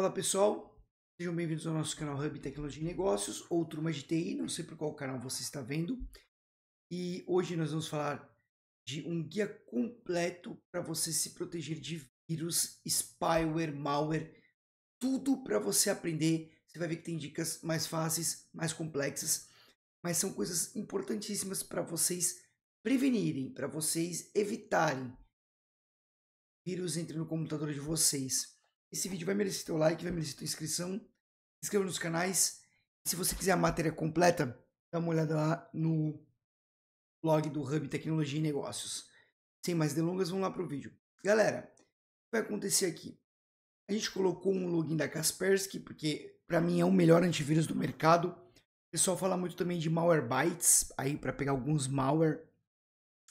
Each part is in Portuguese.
Fala pessoal, sejam bem-vindos ao nosso canal Hub Tecnologia e Negócios ou Turma de TI, não sei por qual canal você está vendo. E hoje nós vamos falar de um guia completo para você se proteger de vírus, spyware, malware, tudo para você aprender. Você vai ver que tem dicas mais fáceis, mais complexas, mas são coisas importantíssimas para vocês prevenirem, para vocês evitarem vírus entre no computador de vocês. Esse vídeo vai merecer teu like, vai merecer tua inscrição. Inscreva nos canais. Se você quiser a matéria completa, dá uma olhada lá no blog do Hub Tecnologia e Negócios. Sem mais delongas, vamos lá para o vídeo. Galera, o que vai acontecer aqui? A gente colocou um login da Kaspersky, porque para mim é o melhor antivírus do mercado. O pessoal fala muito também de Malwarebytes, aí para pegar alguns malware.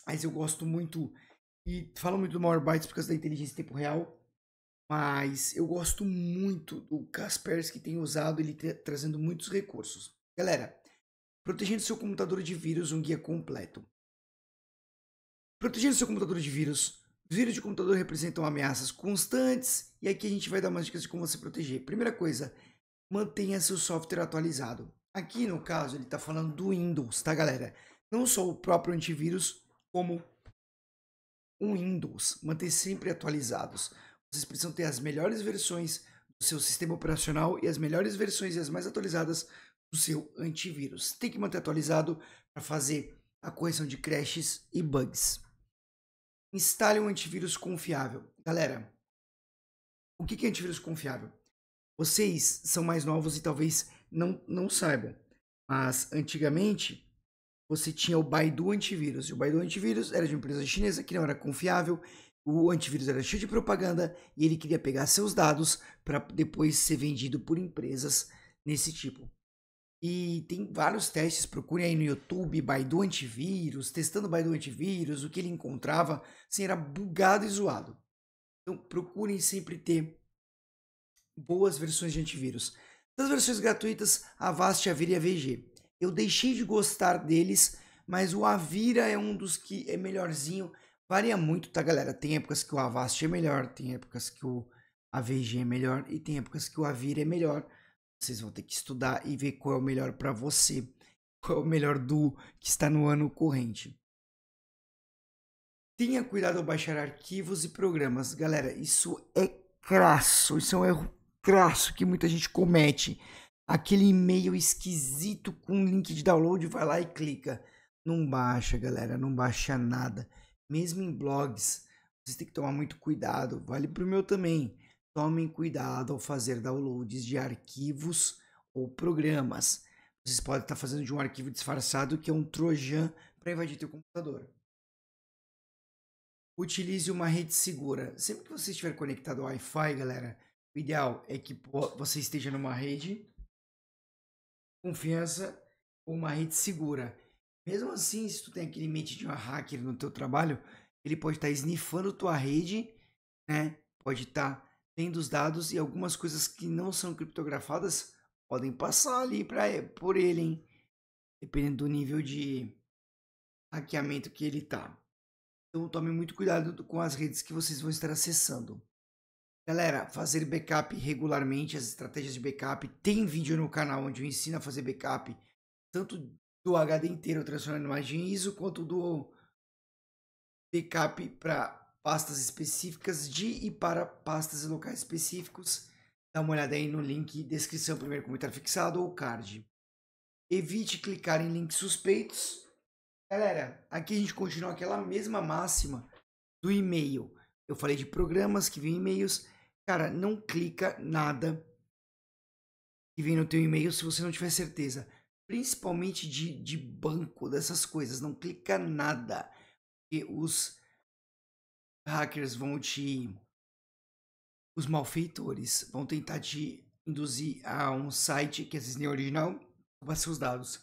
Mas eu gosto muito e falo muito do Malwarebytes por causa da inteligência em tempo real. Mas eu gosto muito do Kaspersky que tem usado ele tra trazendo muitos recursos. Galera, protegendo seu computador de vírus, um guia completo. Protegendo seu computador de vírus, vírus de computador representam ameaças constantes e aqui a gente vai dar umas dicas de como você proteger. Primeira coisa, mantenha seu software atualizado. Aqui no caso ele está falando do Windows, tá galera? Não só o próprio antivírus, como o Windows, manter sempre atualizados. Vocês precisam ter as melhores versões do seu sistema operacional e as melhores versões e as mais atualizadas do seu antivírus. Tem que manter atualizado para fazer a correção de crashes e bugs. Instale um antivírus confiável. Galera, o que é antivírus confiável? Vocês são mais novos e talvez não, não saibam, mas antigamente você tinha o Baidu Antivírus. E o Baidu Antivírus era de uma empresa chinesa que não era confiável o antivírus era cheio de propaganda e ele queria pegar seus dados para depois ser vendido por empresas nesse tipo. E tem vários testes, procurem aí no YouTube, Baidu antivírus, testando Baidu antivírus, o que ele encontrava, assim, era bugado e zoado. Então procurem sempre ter boas versões de antivírus. Das versões gratuitas, a Avast, Avira e a VG. Eu deixei de gostar deles, mas o Avira é um dos que é melhorzinho, Varia muito, tá, galera? Tem épocas que o Avast é melhor, tem épocas que o AVG é melhor e tem épocas que o Avira é melhor. Vocês vão ter que estudar e ver qual é o melhor para você, qual é o melhor do que está no ano corrente. Tenha cuidado ao baixar arquivos e programas. Galera, isso é crasso, isso é um erro crasso que muita gente comete. Aquele e-mail esquisito com link de download, vai lá e clica. Não baixa, galera, não baixa nada mesmo em blogs, vocês têm que tomar muito cuidado, vale para o meu também. Tomem cuidado ao fazer downloads de arquivos ou programas. Vocês podem estar tá fazendo de um arquivo disfarçado que é um trojan para invadir teu computador. Utilize uma rede segura. Sempre que você estiver conectado ao Wi-Fi, galera, o ideal é que você esteja numa rede confiança ou uma rede segura. Mesmo assim, se tu tem aquele de um hacker no teu trabalho, ele pode estar tá snifando tua rede, né? Pode estar tá tendo os dados e algumas coisas que não são criptografadas podem passar ali pra, por ele, hein? Dependendo do nível de hackeamento que ele tá. Então tome muito cuidado com as redes que vocês vão estar acessando. Galera, fazer backup regularmente, as estratégias de backup. Tem vídeo no canal onde eu ensino a fazer backup, tanto do HD inteiro transformando em imagem ISO, quanto do backup para pastas específicas de e para pastas e locais específicos. Dá uma olhada aí no link descrição primeiro comentário fixado ou card. Evite clicar em links suspeitos. Galera, aqui a gente continua aquela mesma máxima do e-mail. Eu falei de programas que vêm e-mails. Cara, não clica nada que vem no teu e-mail se você não tiver certeza principalmente de, de banco, dessas coisas. Não clica nada. Porque os hackers vão te. Os malfeitores vão tentar te induzir a um site que às vezes nem é original, roubar seus dados.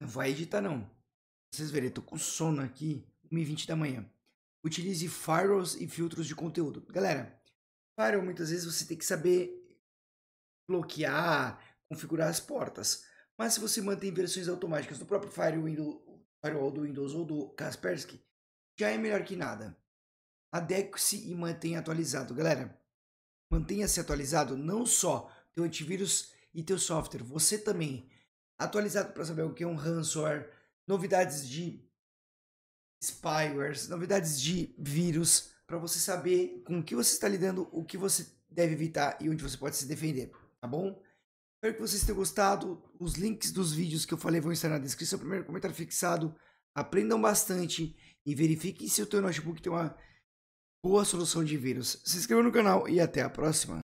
Não vai editar, não. Vocês verem, eu tô com sono aqui, 1h20 da manhã. Utilize firewalls e filtros de conteúdo. Galera, firewall muitas vezes você tem que saber bloquear, configurar as portas. Mas se você mantém versões automáticas do próprio firewall do Windows ou do Kaspersky, já é melhor que nada. Adeque-se e mantenha atualizado, galera. Mantenha-se atualizado não só teu antivírus e teu software, você também. Atualizado para saber o que é um ransomware, novidades de spywares, novidades de vírus, para você saber com o que você está lidando, o que você deve evitar e onde você pode se defender, tá bom? Espero que vocês tenham gostado. Os links dos vídeos que eu falei vão estar na descrição. Primeiro comentário fixado. Aprendam bastante e verifiquem se o teu notebook tem uma boa solução de vírus. Se inscreva no canal e até a próxima.